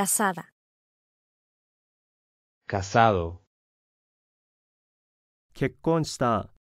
casada, casado, consta